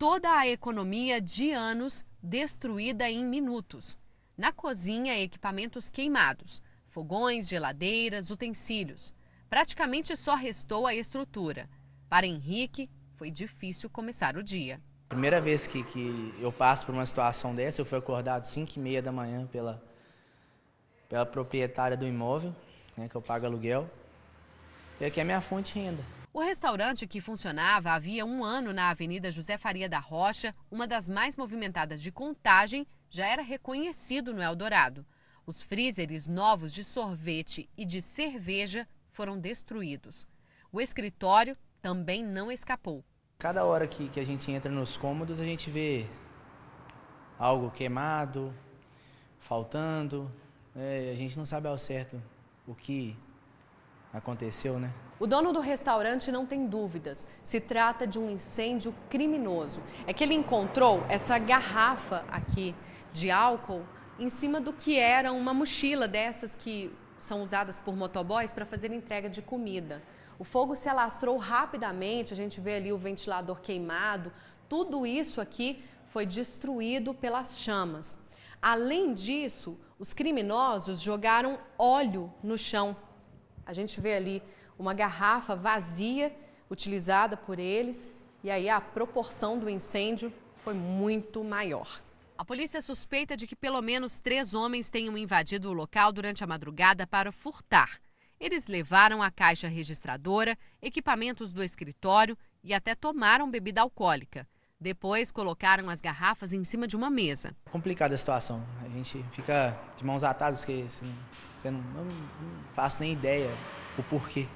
toda a economia de anos destruída em minutos. Na cozinha, equipamentos queimados, fogões, geladeiras, utensílios. Praticamente só restou a estrutura. Para Henrique, foi difícil começar o dia. Primeira vez que, que eu passo por uma situação dessa, eu fui acordado às 5 e meia da manhã pela, pela proprietária do imóvel, né, que eu pago aluguel. E aqui é a minha fonte de renda. O restaurante que funcionava havia um ano na Avenida José Faria da Rocha, uma das mais movimentadas de contagem, já era reconhecido no Eldorado. Os freezers novos de sorvete e de cerveja foram destruídos. O escritório também não escapou. Cada hora que, que a gente entra nos cômodos, a gente vê algo queimado, faltando. É, a gente não sabe ao certo o que aconteceu, né? O dono do restaurante não tem dúvidas. Se trata de um incêndio criminoso. É que ele encontrou essa garrafa aqui de álcool em cima do que era uma mochila dessas que são usadas por motoboys para fazer entrega de comida. O fogo se alastrou rapidamente, a gente vê ali o ventilador queimado. Tudo isso aqui foi destruído pelas chamas. Além disso, os criminosos jogaram óleo no chão a gente vê ali uma garrafa vazia utilizada por eles e aí a proporção do incêndio foi muito maior. A polícia suspeita de que pelo menos três homens tenham invadido o local durante a madrugada para furtar. Eles levaram a caixa registradora, equipamentos do escritório e até tomaram bebida alcoólica. Depois colocaram as garrafas em cima de uma mesa. É complicada a situação. A gente fica de mãos atadas, porque assim, você não, não, não nem ideia o porquê.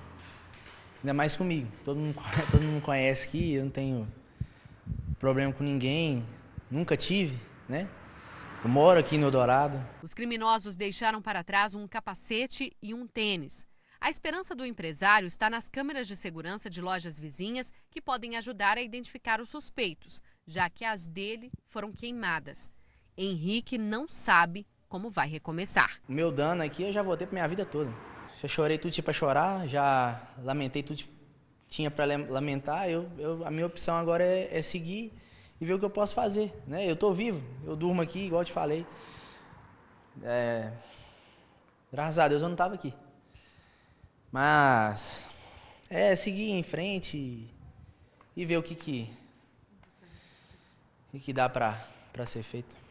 Ainda mais comigo. Todo mundo, todo mundo conhece aqui, eu não tenho problema com ninguém, nunca tive, né? Eu moro aqui no Dourado. Os criminosos deixaram para trás um capacete e um tênis. A esperança do empresário está nas câmeras de segurança de lojas vizinhas que podem ajudar a identificar os suspeitos, já que as dele foram queimadas. Henrique não sabe como vai recomeçar. O meu dano aqui eu já voltei para minha vida toda. Já chorei tudo tinha para chorar, já lamentei tudo tinha para lamentar. Eu, eu, a minha opção agora é, é seguir e ver o que eu posso fazer. Né? Eu estou vivo, eu durmo aqui, igual eu te falei. É... Graças a Deus eu não estava aqui. Mas é seguir em frente e, ver o que que, o que dá para ser feito.